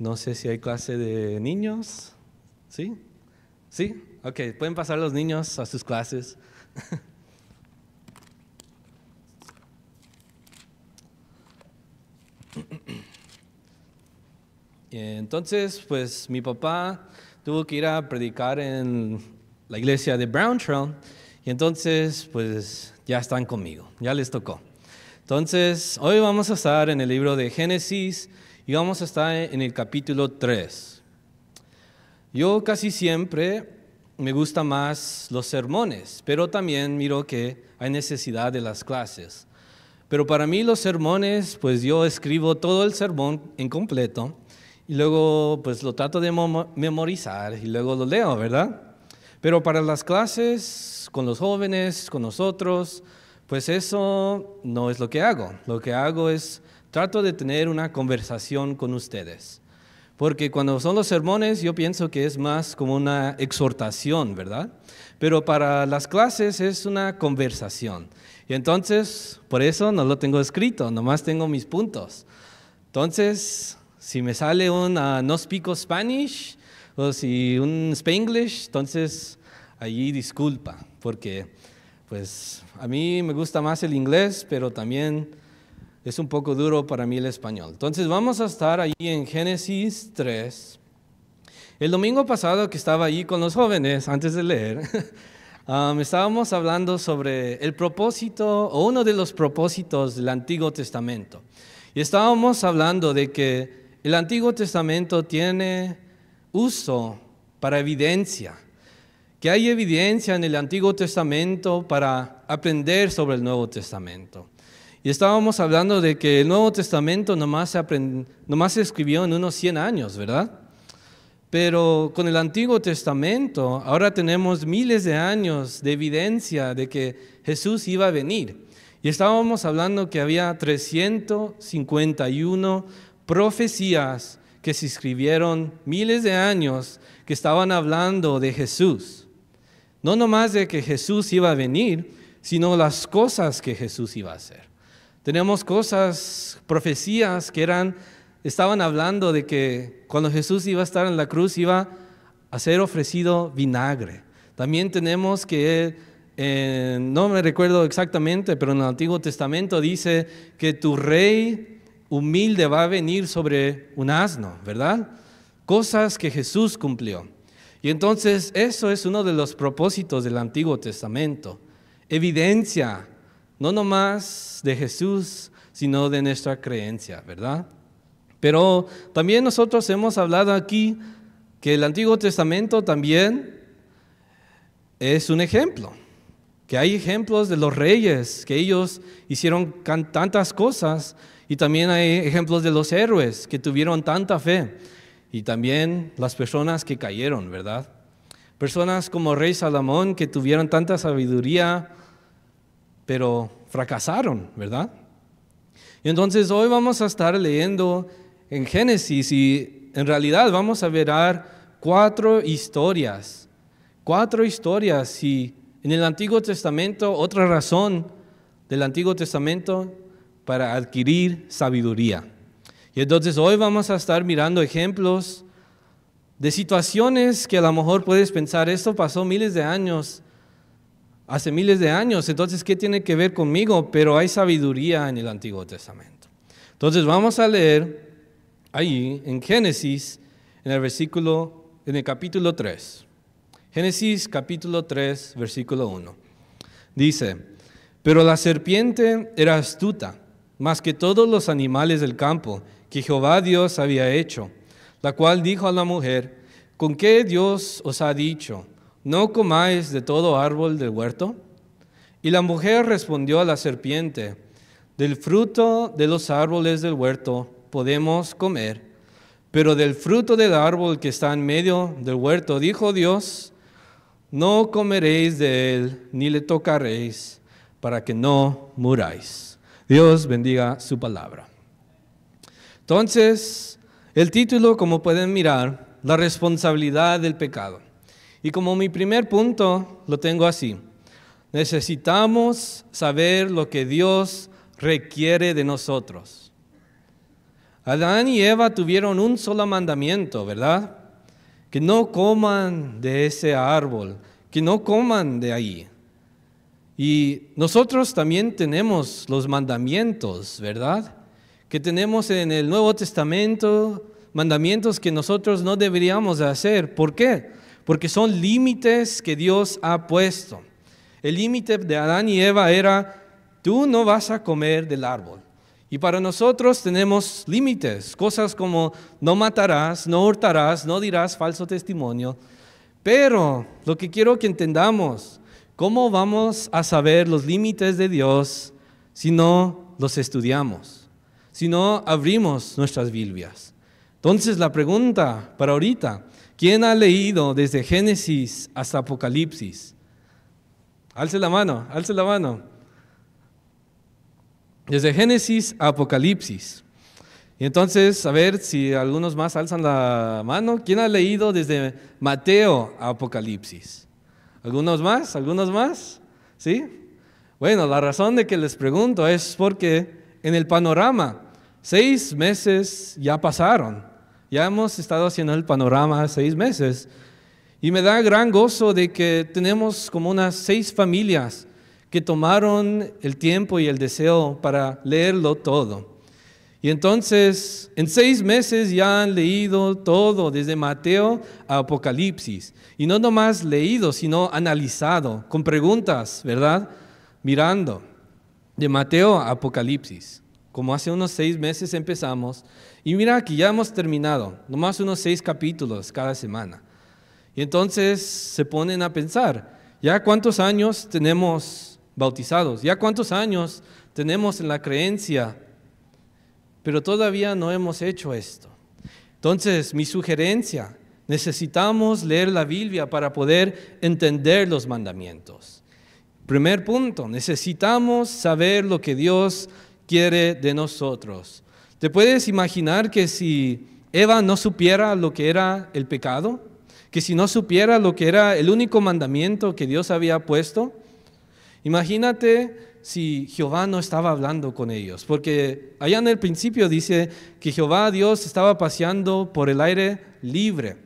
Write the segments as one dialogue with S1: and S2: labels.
S1: No sé si hay clase de niños. ¿Sí? ¿Sí? Ok, pueden pasar los niños a sus clases. Entonces, pues mi papá tuvo que ir a predicar en la iglesia de Brown Trail y entonces, pues ya están conmigo, ya les tocó. Entonces, hoy vamos a estar en el libro de Génesis y vamos a estar en el capítulo 3. Yo casi siempre me gusta más los sermones, pero también miro que hay necesidad de las clases. Pero para mí los sermones, pues yo escribo todo el sermón en completo y luego pues lo trato de memorizar y luego lo leo, ¿verdad? Pero para las clases, con los jóvenes, con nosotros, pues eso no es lo que hago. Lo que hago es trato de tener una conversación con ustedes. Porque cuando son los sermones yo pienso que es más como una exhortación, ¿verdad? Pero para las clases es una conversación. Y entonces, por eso no lo tengo escrito, nomás tengo mis puntos. Entonces, si me sale un ah, no speak Spanish o si un Spanglish, entonces allí disculpa, porque pues a mí me gusta más el inglés, pero también es un poco duro para mí el español. Entonces vamos a estar ahí en Génesis 3. El domingo pasado que estaba ahí con los jóvenes, antes de leer, um, estábamos hablando sobre el propósito o uno de los propósitos del Antiguo Testamento. Y estábamos hablando de que el Antiguo Testamento tiene uso para evidencia que hay evidencia en el Antiguo Testamento para aprender sobre el Nuevo Testamento. Y estábamos hablando de que el Nuevo Testamento nomás se, escribió en unos 100 años, ¿verdad? Pero con el Antiguo Testamento ahora tenemos miles de años de evidencia de que Jesús iba a venir. Y estábamos hablando que había 351 profecías que se escribieron miles de años que estaban hablando de Jesús. No nomás de que Jesús iba a venir, sino las cosas que Jesús iba a hacer. Tenemos cosas, profecías que eran, estaban hablando de que cuando Jesús iba a estar en la cruz iba a ser ofrecido vinagre. También tenemos que, eh, no me recuerdo exactamente, pero en el Antiguo Testamento dice que tu rey humilde va a venir sobre un asno, ¿verdad? Cosas que Jesús cumplió. Y entonces eso es uno de los propósitos del Antiguo Testamento. Evidencia, no nomás de Jesús, sino de nuestra creencia, ¿verdad? Pero también nosotros hemos hablado aquí que el Antiguo Testamento también es un ejemplo, que hay ejemplos de los reyes, que ellos hicieron tantas cosas, y también hay ejemplos de los héroes que tuvieron tanta fe y también las personas que cayeron, ¿verdad? Personas como Rey Salomón que tuvieron tanta sabiduría, pero fracasaron, ¿verdad? Y entonces hoy vamos a estar leyendo en Génesis y en realidad vamos a ver cuatro historias, cuatro historias y en el Antiguo Testamento otra razón del Antiguo Testamento para adquirir sabiduría. Y entonces hoy vamos a estar mirando ejemplos de situaciones que a lo mejor puedes pensar, esto pasó miles de años, hace miles de años, entonces ¿qué tiene que ver conmigo? Pero hay sabiduría en el Antiguo Testamento. Entonces vamos a leer ahí en Génesis, en el en el capítulo 3. Génesis capítulo 3, versículo 1. Dice, pero la serpiente era astuta más que todos los animales del campo que Jehová Dios había hecho, la cual dijo a la mujer, ¿con qué Dios os ha dicho? ¿No comáis de todo árbol del huerto? Y la mujer respondió a la serpiente, del fruto de los árboles del huerto podemos comer, pero del fruto del árbol que está en medio del huerto, dijo Dios, no comeréis de él ni le tocaréis para que no muráis. Dios bendiga su palabra. Entonces, el título, como pueden mirar, la responsabilidad del pecado. Y como mi primer punto, lo tengo así. Necesitamos saber lo que Dios requiere de nosotros. Adán y Eva tuvieron un solo mandamiento, ¿verdad? Que no coman de ese árbol, que no coman de ahí. Y nosotros también tenemos los mandamientos, ¿verdad? Que tenemos en el Nuevo Testamento, mandamientos que nosotros no deberíamos hacer. ¿Por qué? Porque son límites que Dios ha puesto. El límite de Adán y Eva era, tú no vas a comer del árbol. Y para nosotros tenemos límites, cosas como no matarás, no hurtarás, no dirás falso testimonio. Pero lo que quiero que entendamos ¿Cómo vamos a saber los límites de Dios si no los estudiamos? Si no abrimos nuestras Biblias. Entonces la pregunta para ahorita, ¿quién ha leído desde Génesis hasta Apocalipsis? Alce la mano, alce la mano. Desde Génesis a Apocalipsis. Y entonces, a ver si algunos más alzan la mano. ¿Quién ha leído desde Mateo a Apocalipsis? ¿Algunos más? ¿Algunos más? ¿Sí? Bueno, la razón de que les pregunto es porque en el panorama, seis meses ya pasaron. Ya hemos estado haciendo el panorama seis meses. Y me da gran gozo de que tenemos como unas seis familias que tomaron el tiempo y el deseo para leerlo todo. Y entonces, en seis meses ya han leído todo, desde Mateo a Apocalipsis. Y no nomás leído, sino analizado, con preguntas, ¿verdad? Mirando, de Mateo a Apocalipsis. Como hace unos seis meses empezamos. Y mira que ya hemos terminado, nomás unos seis capítulos cada semana. Y entonces se ponen a pensar, ¿ya cuántos años tenemos bautizados? ¿Ya cuántos años tenemos en la creencia pero todavía no hemos hecho esto. Entonces, mi sugerencia, necesitamos leer la Biblia para poder entender los mandamientos. Primer punto, necesitamos saber lo que Dios quiere de nosotros. ¿Te puedes imaginar que si Eva no supiera lo que era el pecado? Que si no supiera lo que era el único mandamiento que Dios había puesto? Imagínate si Jehová no estaba hablando con ellos, porque allá en el principio dice que Jehová Dios estaba paseando por el aire libre.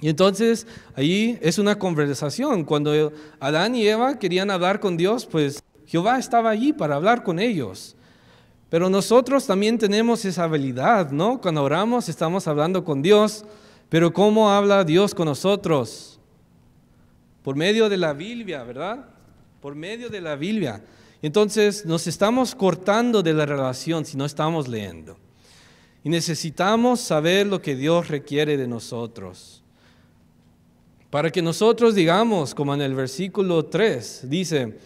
S1: Y entonces ahí es una conversación. Cuando Adán y Eva querían hablar con Dios, pues Jehová estaba allí para hablar con ellos. Pero nosotros también tenemos esa habilidad, ¿no? Cuando oramos estamos hablando con Dios, pero ¿cómo habla Dios con nosotros? Por medio de la Biblia, ¿verdad? Por medio de la Biblia. Entonces nos estamos cortando de la relación si no estamos leyendo. Y necesitamos saber lo que Dios requiere de nosotros. Para que nosotros digamos, como en el versículo 3, dice,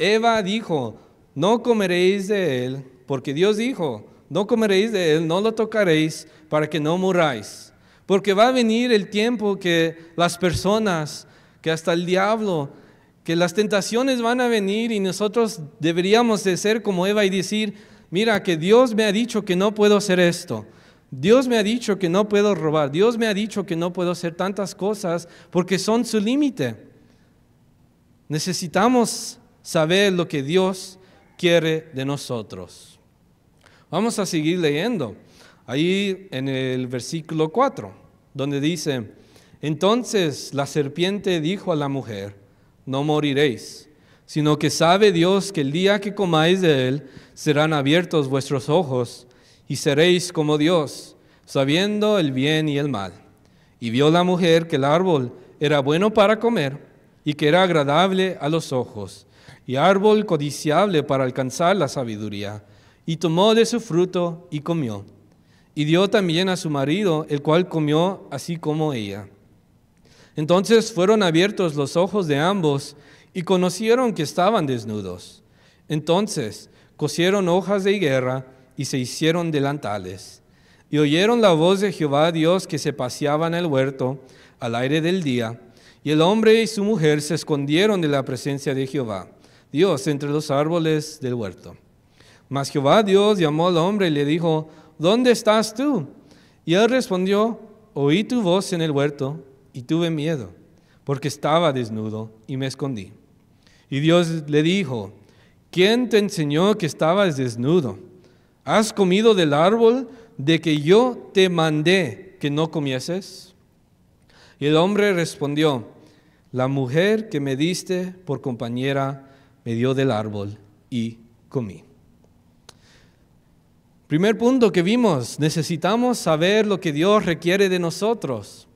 S1: Eva dijo, no comeréis de él, porque Dios dijo, no comeréis de él, no lo tocaréis, para que no muráis. Porque va a venir el tiempo que las personas, que hasta el diablo, que las tentaciones van a venir y nosotros deberíamos de ser como Eva y decir, mira que Dios me ha dicho que no puedo hacer esto. Dios me ha dicho que no puedo robar, Dios me ha dicho que no puedo hacer tantas cosas porque son su límite. Necesitamos saber lo que Dios quiere de nosotros. Vamos a seguir leyendo. Ahí en el versículo 4, donde dice, entonces la serpiente dijo a la mujer, no moriréis, sino que sabe Dios que el día que comáis de él serán abiertos vuestros ojos y seréis como Dios, sabiendo el bien y el mal. Y vio la mujer que el árbol era bueno para comer y que era agradable a los ojos, y árbol codiciable para alcanzar la sabiduría, y tomó de su fruto y comió. Y dio también a su marido, el cual comió así como ella. Entonces fueron abiertos los ojos de ambos y conocieron que estaban desnudos. Entonces cosieron hojas de higuera y se hicieron delantales. Y oyeron la voz de Jehová Dios que se paseaba en el huerto al aire del día. Y el hombre y su mujer se escondieron de la presencia de Jehová, Dios, entre los árboles del huerto. Mas Jehová Dios llamó al hombre y le dijo, ¿dónde estás tú? Y él respondió, oí tu voz en el huerto y tuve miedo, porque estaba desnudo y me escondí. Y Dios le dijo, ¿quién te enseñó que estabas desnudo? ¿Has comido del árbol de que yo te mandé que no comieses? Y el hombre respondió, la mujer que me diste por compañera me dio del árbol y comí. Primer punto que vimos, necesitamos saber lo que Dios requiere de nosotros.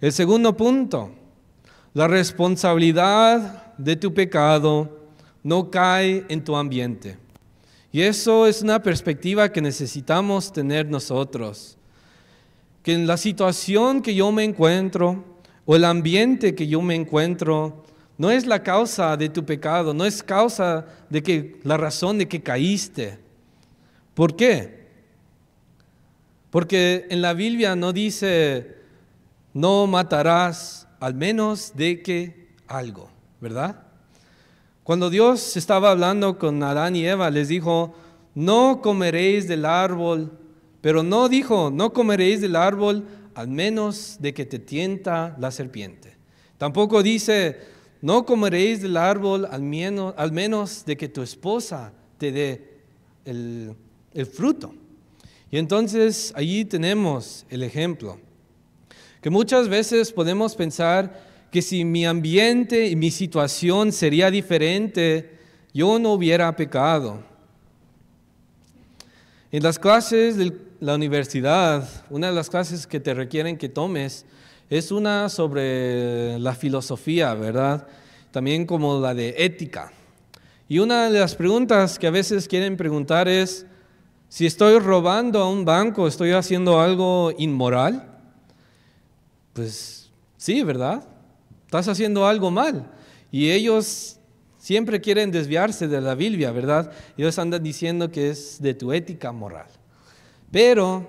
S1: El segundo punto, la responsabilidad de tu pecado no cae en tu ambiente. Y eso es una perspectiva que necesitamos tener nosotros. Que en la situación que yo me encuentro o el ambiente que yo me encuentro no es la causa de tu pecado, no es causa de que la razón de que caíste. ¿Por qué? Porque en la Biblia no dice no matarás, al menos de que algo, ¿verdad? Cuando Dios estaba hablando con Adán y Eva, les dijo, no comeréis del árbol, pero no dijo, no comeréis del árbol, al menos de que te tienta la serpiente. Tampoco dice, no comeréis del árbol al menos, de que tu esposa te dé el fruto. Y entonces allí tenemos el ejemplo que muchas veces podemos pensar que si mi ambiente y mi situación sería diferente, yo no hubiera pecado. En las clases de la universidad, una de las clases que te requieren que tomes es una sobre la filosofía, ¿verdad? También como la de ética. Y una de las preguntas que a veces quieren preguntar es, si estoy robando a un banco, ¿estoy haciendo algo inmoral? pues sí, ¿verdad? Estás haciendo algo mal. Y ellos siempre quieren desviarse de la Biblia, ¿verdad? Ellos andan diciendo que es de tu ética moral. Pero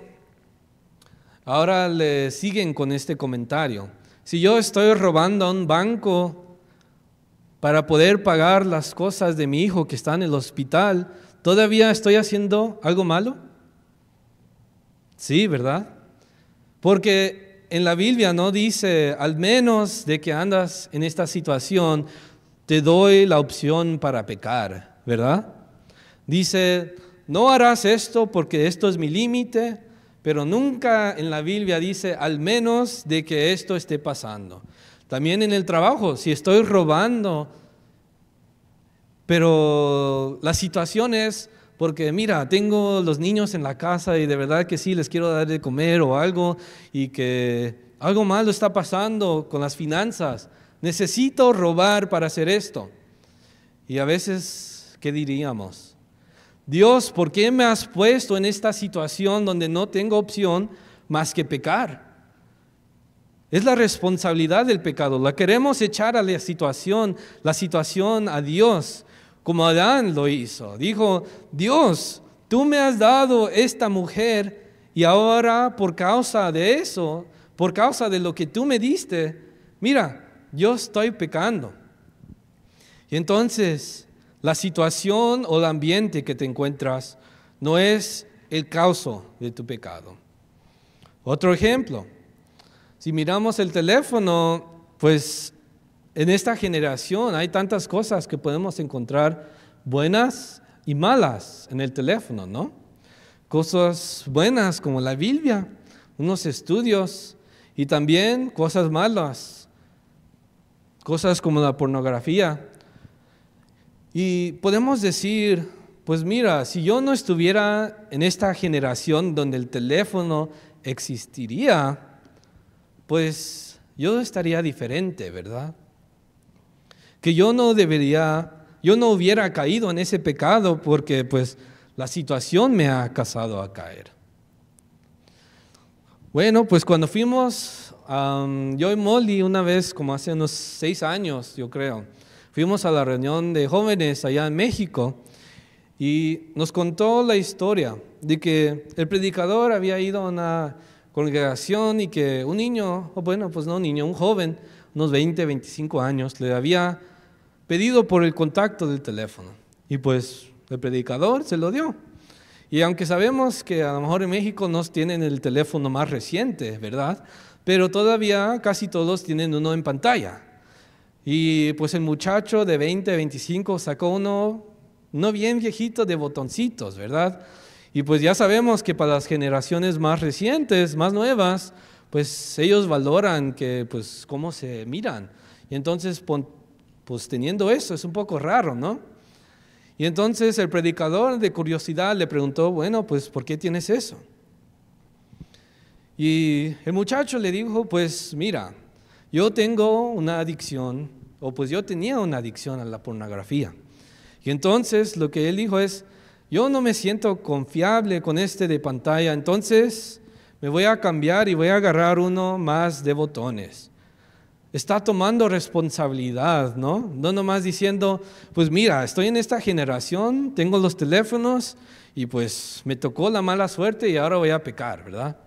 S1: ahora le siguen con este comentario. Si yo estoy robando a un banco para poder pagar las cosas de mi hijo que está en el hospital, ¿todavía estoy haciendo algo malo? Sí, ¿verdad? Porque en la Biblia no dice, al menos de que andas en esta situación, te doy la opción para pecar, ¿verdad? Dice, no harás esto porque esto es mi límite, pero nunca en la Biblia dice, al menos de que esto esté pasando. También en el trabajo, si estoy robando, pero la situación es, porque mira, tengo los niños en la casa y de verdad que sí, les quiero dar de comer o algo y que algo malo está pasando con las finanzas. Necesito robar para hacer esto. Y a veces, ¿qué diríamos? Dios, ¿por qué me has puesto en esta situación donde no tengo opción más que pecar? Es la responsabilidad del pecado. La queremos echar a la situación, la situación a Dios como Adán lo hizo. Dijo, Dios, tú me has dado esta mujer y ahora por causa de eso, por causa de lo que tú me diste, mira, yo estoy pecando. Y entonces la situación o el ambiente que te encuentras no es el causa de tu pecado. Otro ejemplo, si miramos el teléfono, pues en esta generación hay tantas cosas que podemos encontrar buenas y malas en el teléfono, ¿no? Cosas buenas como la Biblia, unos estudios y también cosas malas, cosas como la pornografía. Y podemos decir, pues mira, si yo no estuviera en esta generación donde el teléfono existiría, pues yo estaría diferente, ¿verdad? que yo no debería, yo no hubiera caído en ese pecado porque pues la situación me ha casado a caer. Bueno, pues cuando fuimos, yo y Molly una vez, como hace unos seis años, yo creo, fuimos a la reunión de jóvenes allá en México y nos contó la historia de que el predicador había ido a una congregación y que un niño, o bueno, pues no un niño, un joven, unos 20, 25 años, le había pedido por el contacto del teléfono. Y pues el predicador se lo dio. Y aunque sabemos que a lo mejor en México no tienen el teléfono más reciente, ¿verdad? Pero todavía casi todos tienen uno en pantalla. Y pues el muchacho de 20, 25 sacó uno, no bien viejito, de botoncitos, ¿verdad? Y pues ya sabemos que para las generaciones más recientes, más nuevas, pues ellos valoran que, pues, cómo se miran. Y entonces, pues teniendo eso, es un poco raro, ¿no? Y entonces el predicador de curiosidad le preguntó, bueno, pues, ¿por qué tienes eso? Y el muchacho le dijo, pues, mira, yo tengo una adicción, o pues yo tenía una adicción a la pornografía. Y entonces lo que él dijo es, yo no me siento confiable con este de pantalla, entonces me voy a cambiar y voy a agarrar uno más de botones. Está tomando responsabilidad, ¿no? No nomás diciendo, pues mira, estoy en esta generación, tengo los teléfonos y pues me tocó la mala suerte y ahora voy a pecar, ¿verdad?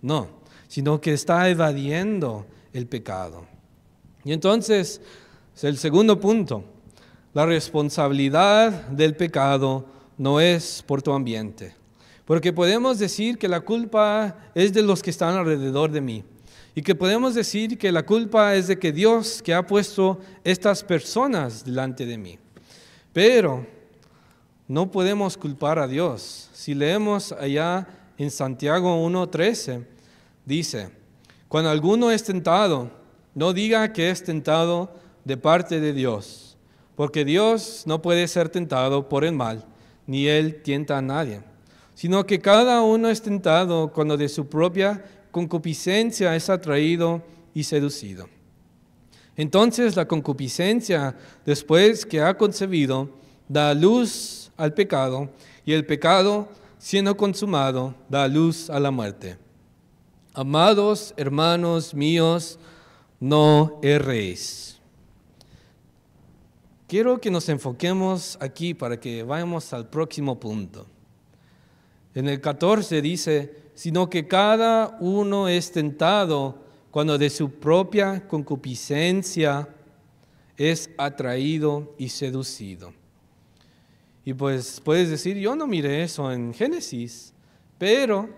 S1: No, sino que está evadiendo el pecado. Y entonces, es el segundo punto, la responsabilidad del pecado no es por tu ambiente. Porque podemos decir que la culpa es de los que están alrededor de mí. Y que podemos decir que la culpa es de que Dios que ha puesto estas personas delante de mí. Pero no podemos culpar a Dios. Si leemos allá en Santiago 1.13, dice, cuando alguno es tentado, no diga que es tentado de parte de Dios, porque Dios no puede ser tentado por el mal, ni él tienta a nadie sino que cada uno es tentado cuando de su propia concupiscencia es atraído y seducido. Entonces la concupiscencia, después que ha concebido, da luz al pecado, y el pecado, siendo consumado, da luz a la muerte. Amados hermanos míos, no erréis. Quiero que nos enfoquemos aquí para que vayamos al próximo punto. En el 14 dice, sino que cada uno es tentado cuando de su propia concupiscencia es atraído y seducido. Y pues puedes decir, yo no miré eso en Génesis, pero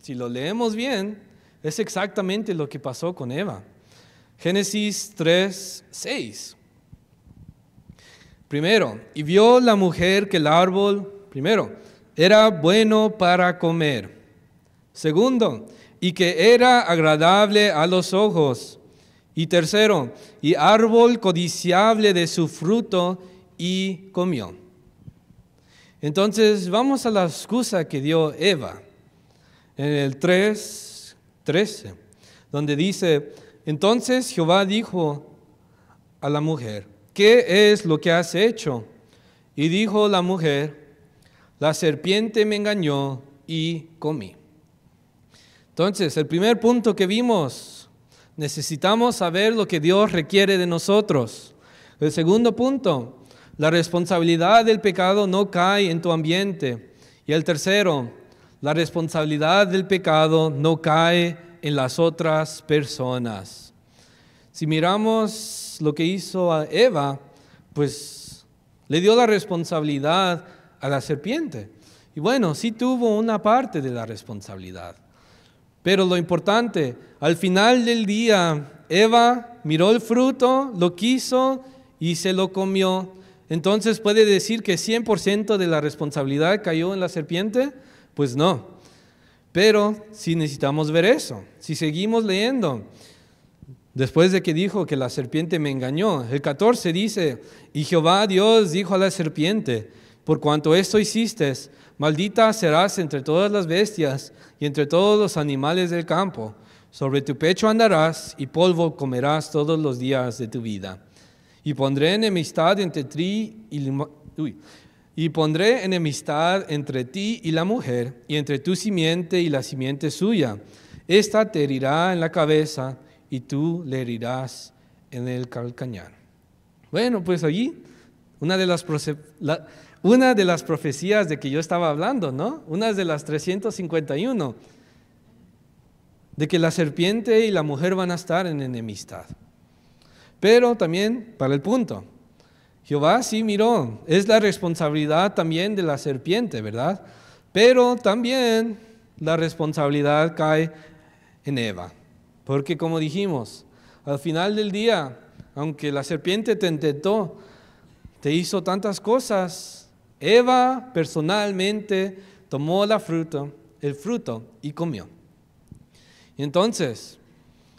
S1: si lo leemos bien, es exactamente lo que pasó con Eva. Génesis 3, 6. Primero, y vio la mujer que el árbol, primero, era bueno para comer. Segundo, y que era agradable a los ojos. Y tercero, y árbol codiciable de su fruto y comió. Entonces vamos a la excusa que dio Eva en el 3, 13, donde dice, entonces Jehová dijo a la mujer, ¿qué es lo que has hecho? Y dijo la mujer, la serpiente me engañó y comí. Entonces, el primer punto que vimos, necesitamos saber lo que Dios requiere de nosotros. El segundo punto, la responsabilidad del pecado no cae en tu ambiente. Y el tercero, la responsabilidad del pecado no cae en las otras personas. Si miramos lo que hizo a Eva, pues le dio la responsabilidad a la serpiente. Y bueno, sí tuvo una parte de la responsabilidad. Pero lo importante, al final del día, Eva miró el fruto, lo quiso y se lo comió. Entonces, ¿puede decir que 100% de la responsabilidad cayó en la serpiente? Pues no. Pero sí necesitamos ver eso. Si seguimos leyendo, después de que dijo que la serpiente me engañó, el 14 dice, y Jehová Dios dijo a la serpiente, por cuanto esto hiciste, maldita serás entre todas las bestias y entre todos los animales del campo. Sobre tu pecho andarás y polvo comerás todos los días de tu vida. Y pondré enemistad entre ti y, enemistad entre ti la mujer, y entre tu simiente y la simiente suya. Esta te herirá en la cabeza y tú le herirás en el calcañar. Bueno, pues allí una de las una de las profecías de que yo estaba hablando, ¿no? Una de las 351, de que la serpiente y la mujer van a estar en enemistad. Pero también, para el punto, Jehová sí miró, es la responsabilidad también de la serpiente, ¿verdad? Pero también la responsabilidad cae en Eva, porque como dijimos, al final del día, aunque la serpiente te intentó, te hizo tantas cosas, Eva personalmente tomó la fruta, el fruto y comió. Entonces,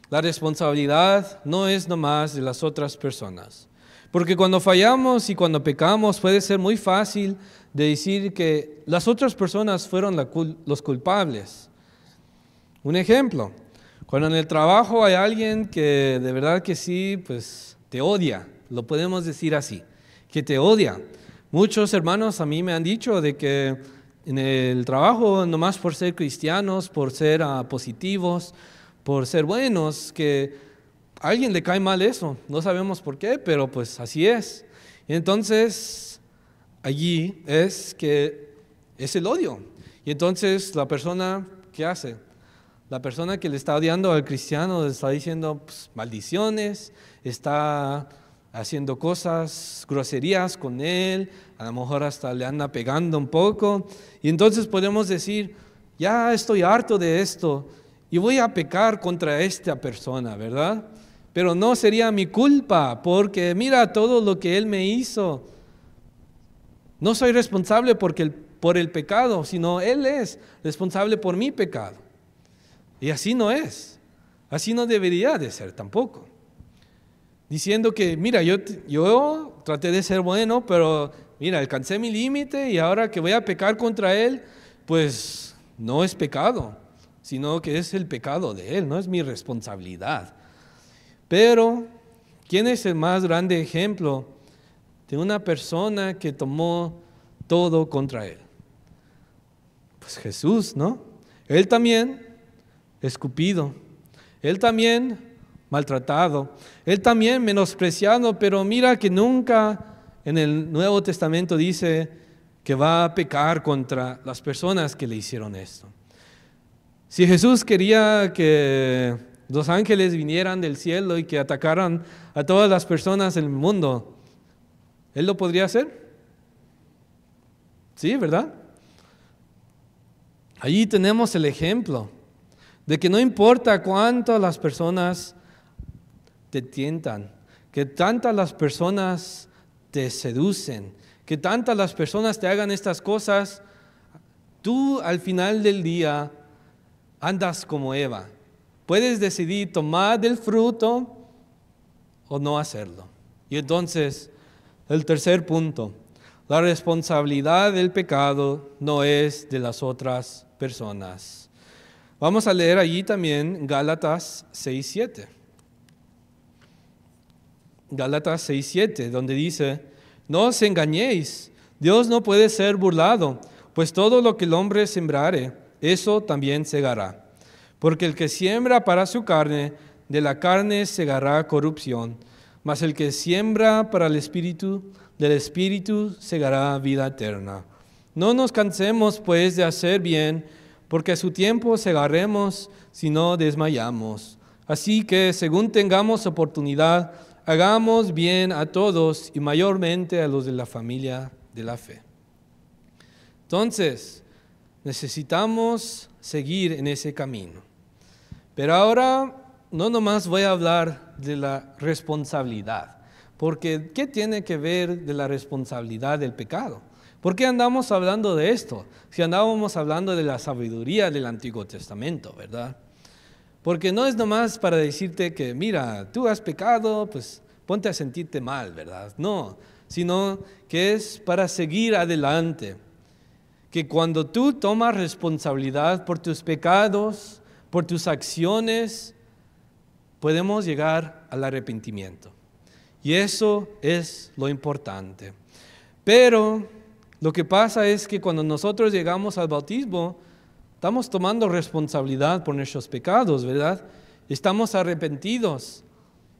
S1: la responsabilidad no es nomás de las otras personas. Porque cuando fallamos y cuando pecamos puede ser muy fácil de decir que las otras personas fueron los culpables. Un ejemplo, cuando en el trabajo hay alguien que de verdad que sí, pues te odia, lo podemos decir así, que te odia. Muchos hermanos a mí me han dicho de que en el trabajo, nomás por ser cristianos, por ser ah, positivos, por ser buenos, que a alguien le cae mal eso. No sabemos por qué, pero pues así es. Y entonces, allí es que es el odio. Y entonces la persona, ¿qué hace? La persona que le está odiando al cristiano le está diciendo pues, maldiciones, está haciendo cosas, groserías con él, a lo mejor hasta le anda pegando un poco. Y entonces podemos decir, ya estoy harto de esto y voy a pecar contra esta persona, ¿verdad? Pero no sería mi culpa, porque mira todo lo que él me hizo. No soy responsable porque por el pecado, sino él es responsable por mi pecado. Y así no es. Así no debería de ser tampoco diciendo que, mira, yo, yo traté de ser bueno, pero mira, alcancé mi límite y ahora que voy a pecar contra él, pues no es pecado, sino que es el pecado de él, no es mi responsabilidad. Pero, ¿quién es el más grande ejemplo de una persona que tomó todo contra él? Pues Jesús, ¿no? Él también escupido. Él también maltratado. Él también menospreciado, pero mira que nunca en el Nuevo Testamento dice que va a pecar contra las personas que le hicieron esto. Si Jesús quería que los ángeles vinieran del cielo y que atacaran a todas las personas del mundo, ¿él lo podría hacer? Sí, ¿verdad? Allí tenemos el ejemplo de que no importa cuánto las personas te tientan, que tantas las personas te seducen, que tantas las personas te hagan estas cosas, tú al final del día andas como Eva. Puedes decidir tomar del fruto o no hacerlo. Y entonces, el tercer punto, la responsabilidad del pecado no es de las otras personas. Vamos a leer allí también Gálatas 6, 7. Galatas 6:7, donde dice, no os engañéis, Dios no puede ser burlado, pues todo lo que el hombre sembrare, eso también segará. Porque el que siembra para su carne, de la carne segará corrupción, mas el que siembra para el espíritu, del espíritu segará vida eterna. No nos cansemos pues de hacer bien, porque a su tiempo segaremos si no desmayamos. Así que según tengamos oportunidad, hagamos bien a todos y mayormente a los de la familia de la fe. Entonces, necesitamos seguir en ese camino. Pero ahora no nomás voy a hablar de la responsabilidad, porque ¿qué tiene que ver de la responsabilidad del pecado? ¿Por qué andamos hablando de esto? Si andábamos hablando de la sabiduría del Antiguo Testamento, ¿verdad? Porque no es nomás para decirte que, mira, tú has pecado, pues ponte a sentirte mal, ¿verdad? No, sino que es para seguir adelante. Que cuando tú tomas responsabilidad por tus pecados, por tus acciones, podemos llegar al arrepentimiento. Y eso es lo importante. Pero lo que pasa es que cuando nosotros llegamos al bautismo, Estamos tomando responsabilidad por nuestros pecados, ¿verdad? Estamos arrepentidos.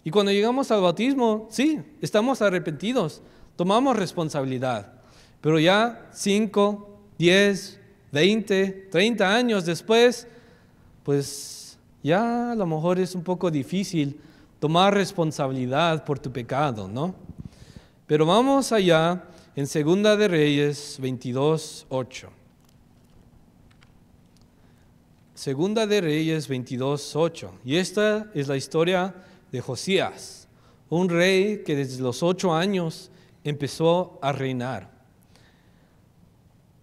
S1: Y cuando llegamos al bautismo, sí, estamos arrepentidos, tomamos responsabilidad. Pero ya 5, 10, 20, 30 años después, pues ya a lo mejor es un poco difícil tomar responsabilidad por tu pecado, ¿no? Pero vamos allá en Segunda de Reyes 22, 8. Segunda de Reyes 22:8 Y esta es la historia de Josías, un rey que desde los ocho años empezó a reinar.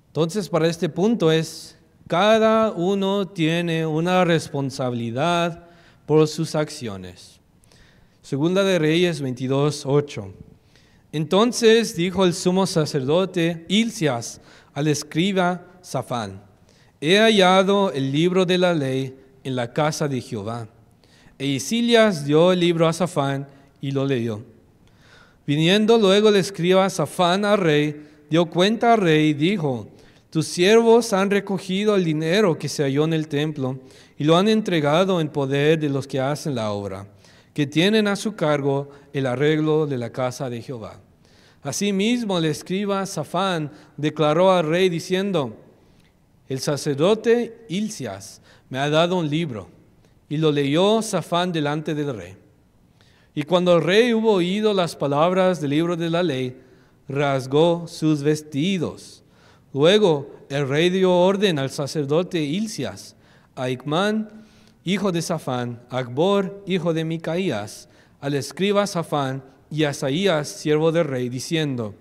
S1: Entonces, para este punto es, cada uno tiene una responsabilidad por sus acciones. Segunda de Reyes 22:8 Entonces dijo el sumo sacerdote Ilcias al escriba Safán he hallado el libro de la ley en la casa de Jehová. E Isilias dio el libro a Safán y lo leyó. Viniendo luego el escriba Safán al rey, dio cuenta al rey y dijo, tus siervos han recogido el dinero que se halló en el templo y lo han entregado en poder de los que hacen la obra, que tienen a su cargo el arreglo de la casa de Jehová. Asimismo el escriba Safán declaró al rey diciendo, el sacerdote Ilcias me ha dado un libro. Y lo leyó Safán delante del rey. Y cuando el rey hubo oído las palabras del libro de la ley, rasgó sus vestidos. Luego el rey dio orden al sacerdote Ilcias, a hijo de Safán, a Gbor, hijo de Micaías, al escriba Safán y a Saías, siervo del rey, diciendo,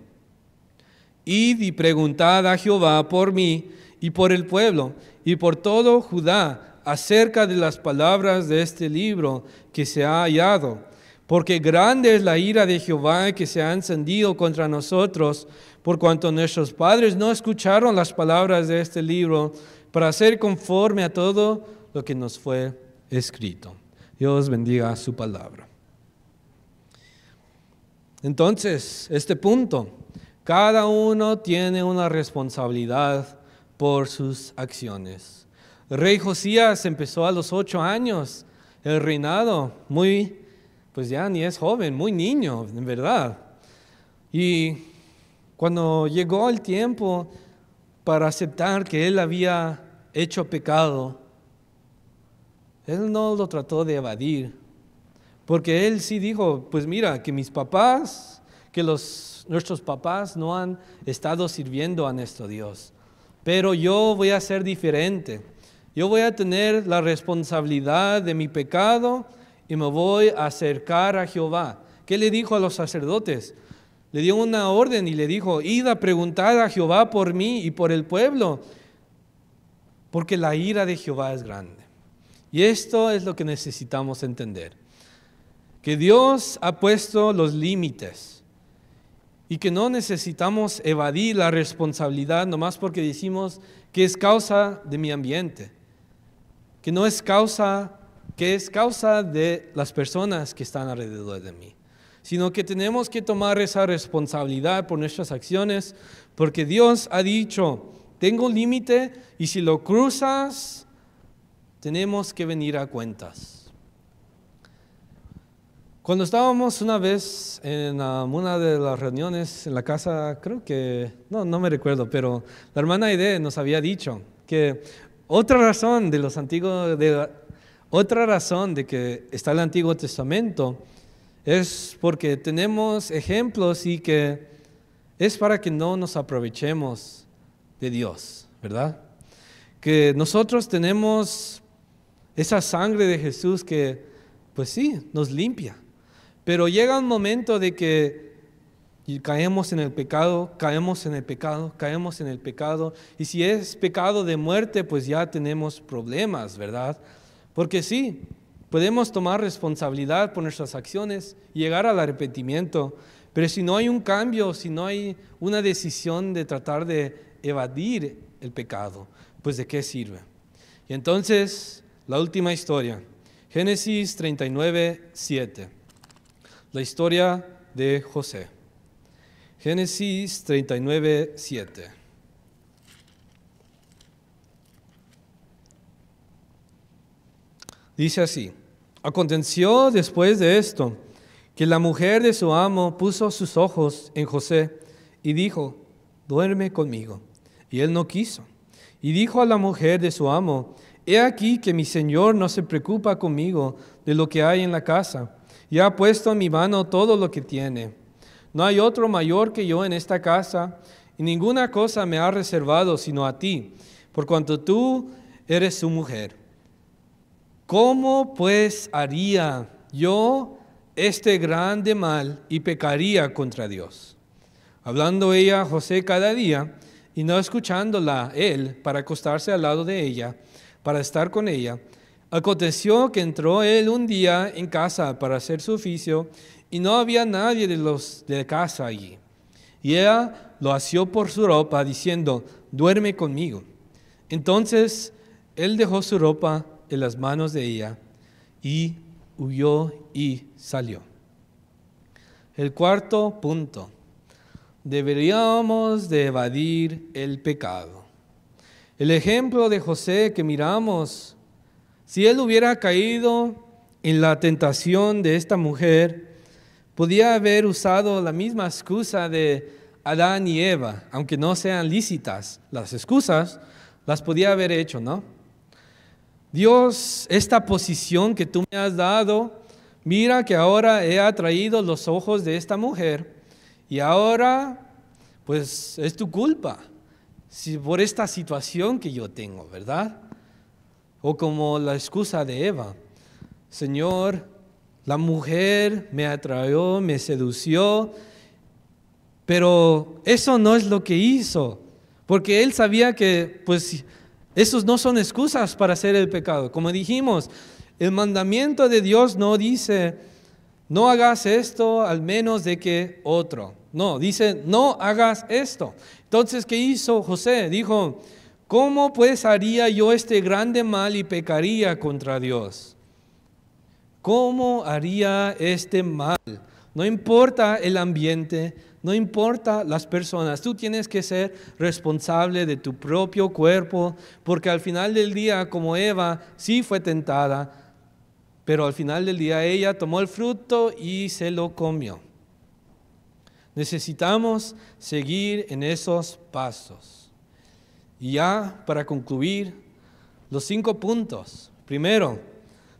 S1: Id y preguntad a Jehová por mí y por el pueblo y por todo Judá acerca de las palabras de este libro que se ha hallado. Porque grande es la ira de Jehová que se ha encendido contra nosotros, por cuanto nuestros padres no escucharon las palabras de este libro para ser conforme a todo lo que nos fue escrito. Dios bendiga su palabra. Entonces, este punto, cada uno tiene una responsabilidad por sus acciones. rey Josías empezó a los ocho años el reinado, muy, pues ya ni es joven, muy niño, en verdad. Y cuando llegó el tiempo para aceptar que él había hecho pecado, él no lo trató de evadir, porque él sí dijo, pues mira, que mis papás, que los, nuestros papás no han estado sirviendo a nuestro Dios pero yo voy a ser diferente. Yo voy a tener la responsabilidad de mi pecado y me voy a acercar a Jehová. ¿Qué le dijo a los sacerdotes? Le dio una orden y le dijo, id a preguntar a Jehová por mí y por el pueblo, porque la ira de Jehová es grande. Y esto es lo que necesitamos entender, que Dios ha puesto los límites y que no necesitamos evadir la responsabilidad nomás porque decimos que es causa de mi ambiente, que no es causa, que es causa de las personas que están alrededor de mí, sino que tenemos que tomar esa responsabilidad por nuestras acciones, porque Dios ha dicho, tengo un límite y si lo cruzas, tenemos que venir a cuentas. Cuando estábamos una vez en um, una de las reuniones en la casa, creo que, no, no me recuerdo, pero la hermana Aide nos había dicho que otra razón de los antiguos, otra razón de que está el Antiguo Testamento es porque tenemos ejemplos y que es para que no nos aprovechemos de Dios, ¿verdad? Que nosotros tenemos esa sangre de Jesús que, pues sí, nos limpia, pero llega un momento de que caemos en el pecado, caemos en el pecado, caemos en el pecado. Y si es pecado de muerte, pues ya tenemos problemas, ¿verdad? Porque sí, podemos tomar responsabilidad por nuestras acciones, y llegar al arrepentimiento, pero si no hay un cambio, si no hay una decisión de tratar de evadir el pecado, pues de qué sirve. Y entonces, la última historia, Génesis 39, 7. La historia de José. Génesis 39, 7. Dice así, aconteció después de esto que la mujer de su amo puso sus ojos en José y dijo, duerme conmigo. Y él no quiso. Y dijo a la mujer de su amo, he aquí que mi señor no se preocupa conmigo de lo que hay en la casa y ha puesto en mi mano todo lo que tiene. No hay otro mayor que yo en esta casa, y ninguna cosa me ha reservado sino a ti, por cuanto tú eres su mujer. ¿Cómo pues haría yo este grande mal y pecaría contra Dios? Hablando ella a José cada día y no escuchándola él para acostarse al lado de ella, para estar con ella, Aconteció que entró él un día en casa para hacer su oficio y no había nadie de los de casa allí. Y ella lo asió por su ropa diciendo, duerme conmigo. Entonces él dejó su ropa en las manos de ella y huyó y salió. El cuarto punto. Deberíamos de evadir el pecado. El ejemplo de José que miramos si él hubiera caído en la tentación de esta mujer, podía haber usado la misma excusa de Adán y Eva, aunque no sean lícitas las excusas, las podía haber hecho, ¿no? Dios, esta posición que tú me has dado, mira que ahora he atraído los ojos de esta mujer y ahora pues es tu culpa si por esta situación que yo tengo, ¿verdad? O como la excusa de Eva, Señor, la mujer me atrayó, me sedució, pero eso no es lo que hizo, porque él sabía que pues esos no son excusas para hacer el pecado. Como dijimos, el mandamiento de Dios no dice, no hagas esto al menos de que otro. No, dice, no hagas esto. Entonces, ¿qué hizo José? Dijo, ¿Cómo pues haría yo este grande mal y pecaría contra Dios? ¿Cómo haría este mal? No importa el ambiente, no importa las personas, tú tienes que ser responsable de tu propio cuerpo, porque al final del día, como Eva, sí fue tentada, pero al final del día ella tomó el fruto y se lo comió. Necesitamos seguir en esos pasos. Y ya para concluir, los cinco puntos. Primero,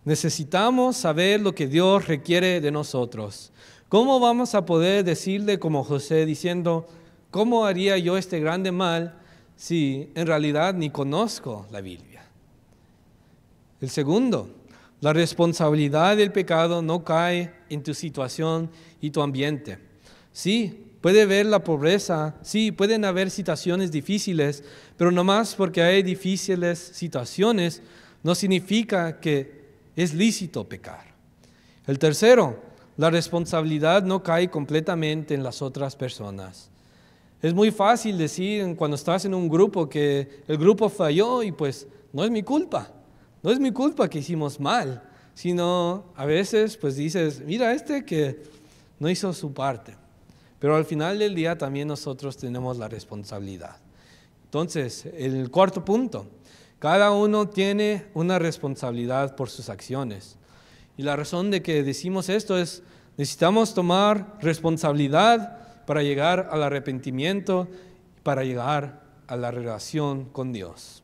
S1: necesitamos saber lo que Dios requiere de nosotros. ¿Cómo vamos a poder decirle como José diciendo, ¿cómo haría yo este grande mal si en realidad ni conozco la Biblia? El segundo, la responsabilidad del pecado no cae en tu situación y tu ambiente. Sí, Puede ver la pobreza, sí, pueden haber situaciones difíciles, pero no más porque hay difíciles situaciones no significa que es lícito pecar. El tercero, la responsabilidad no cae completamente en las otras personas. Es muy fácil decir cuando estás en un grupo que el grupo falló y pues no es mi culpa, no es mi culpa que hicimos mal, sino a veces pues dices, mira este que no hizo su parte. Pero al final del día también nosotros tenemos la responsabilidad. Entonces, el cuarto punto, cada uno tiene una responsabilidad por sus acciones. Y la razón de que decimos esto es, necesitamos tomar responsabilidad para llegar al arrepentimiento, para llegar a la relación con Dios.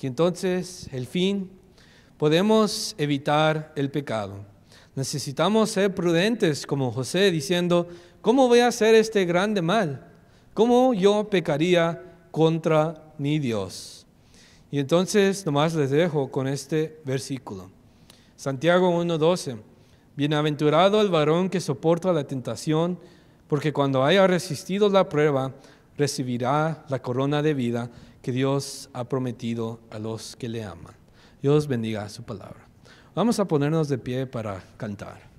S1: Y entonces, el fin, podemos evitar el pecado. Necesitamos ser prudentes como José diciendo, ¿cómo voy a hacer este grande mal? ¿Cómo yo pecaría contra mi Dios? Y entonces nomás les dejo con este versículo. Santiago 1.12. Bienaventurado el varón que soporta la tentación, porque cuando haya resistido la prueba, recibirá la corona de vida que Dios ha prometido a los que le aman. Dios bendiga su palabra. Vamos a ponernos de pie para cantar.